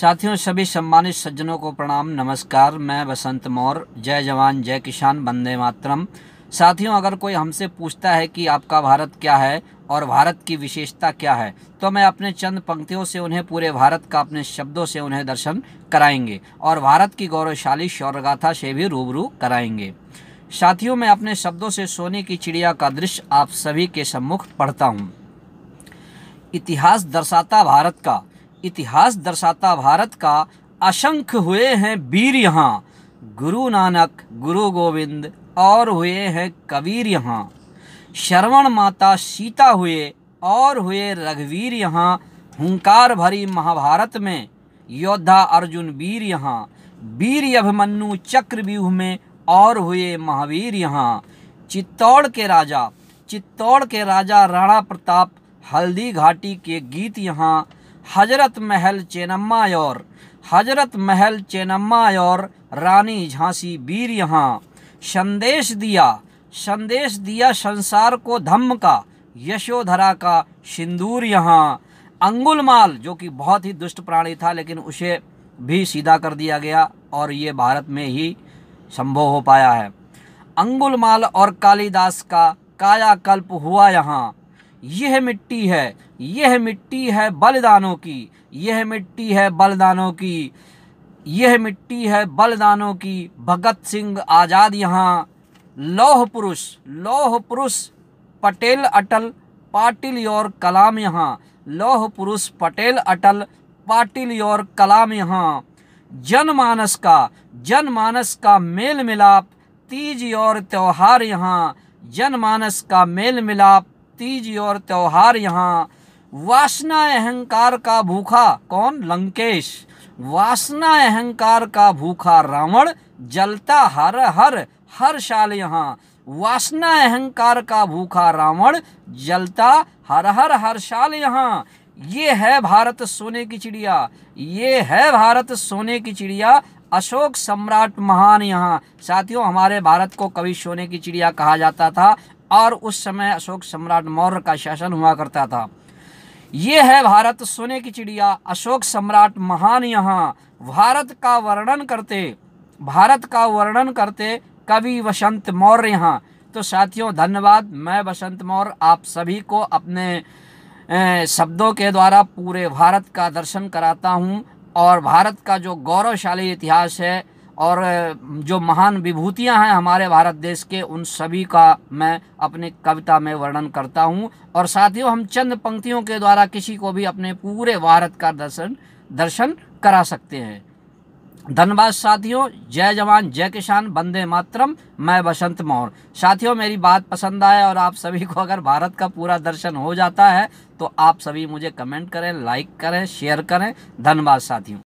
साथियों सभी सम्मानित सज्जनों को प्रणाम नमस्कार मैं बसंत मौर जय जवान जय किसान बंदे मातरम साथियों अगर कोई हमसे पूछता है कि आपका भारत क्या है और भारत की विशेषता क्या है तो मैं अपने चंद पंक्तियों से उन्हें पूरे भारत का अपने शब्दों से उन्हें दर्शन कराएंगे और भारत की गौरवशाली शौर्यगाथा से भी रूबरू कराएंगे साथियों मैं अपने शब्दों से सोने की चिड़िया का दृश्य आप सभी के सम्मुख पढ़ता हूँ इतिहास दर्शाता भारत का इतिहास दर्शाता भारत का असंख्य हुए हैं वीर यहाँ गुरु नानक गुरु गोविंद और हुए हैं कबीर यहाँ श्रवण माता सीता हुए और हुए रघुवीर यहाँ हुंकार भरी महाभारत में योद्धा अर्जुन वीर यहाँ वीर अभिमन्यु चक्र व्यूह में और हुए महावीर यहाँ चित्तौड़ के राजा चित्तौड़ के राजा राणा प्रताप हल्दी घाटी के गीत यहाँ हजरत महल चेनम्मा और हजरत महल चेनम्मा और रानी झांसी वीर यहाँ संदेश दिया संदेश दिया संसार को धम्म का यशोधरा का सिंदूर यहाँ अंगुलमाल जो कि बहुत ही दुष्ट प्राणी था लेकिन उसे भी सीधा कर दिया गया और ये भारत में ही संभव हो पाया है अंगुलमाल और कालिदास का कायाकल्प हुआ यहाँ यह मिट्टी है यह मिट्टी है बलिदानों की यह मिट्टी है बलिदानों की यह मिट्टी है बलिदानों की भगत सिंह आज़ाद यहाँ लौह पुरुष लौह पुरुष पटेल अटल पाटिल और कलाम यहाँ लौह पुरुष पटेल अटल पाटिल और कलाम यहाँ जनमानस का जनमानस का मेल मिलाप तीज और त्यौहार यहाँ जनमानस का मेल मिलाप तीज और त्योहार यहाँ वासना अहंकार का भूखा कौन लंकेश वासना अहंकार का भूखा रावण जलता हर हर हर साल यहाँ वासना अहंकार का भूखा रावण जलता हर हर हर साल यहाँ ये है भारत सोने की चिड़िया ये है भारत सोने की चिड़िया अशोक सम्राट महान यहाँ साथियों हमारे भारत को कभी सोने की चिड़िया कहा जाता था और उस समय अशोक सम्राट मौर्य का शासन हुआ करता था ये है भारत सोने की चिड़िया अशोक सम्राट महान यहाँ भारत का वर्णन करते भारत का वर्णन करते कवि वसंत मौर्य यहाँ तो साथियों धन्यवाद मैं वसंत मौर्य आप सभी को अपने शब्दों के द्वारा पूरे भारत का दर्शन कराता हूँ और भारत का जो गौरवशाली इतिहास है और जो महान विभूतियां हैं हमारे भारत देश के उन सभी का मैं अपने कविता में वर्णन करता हूं और साथियों हम चंद पंक्तियों के द्वारा किसी को भी अपने पूरे भारत का दर्शन दर्शन करा सकते हैं धन्यवाद साथियों जय जवान जय किसान बंदे मातरम मैं बसंत मौर साथियों मेरी बात पसंद आए और आप सभी को अगर भारत का पूरा दर्शन हो जाता है तो आप सभी मुझे कमेंट करें लाइक करें शेयर करें धन्यवाद साथियों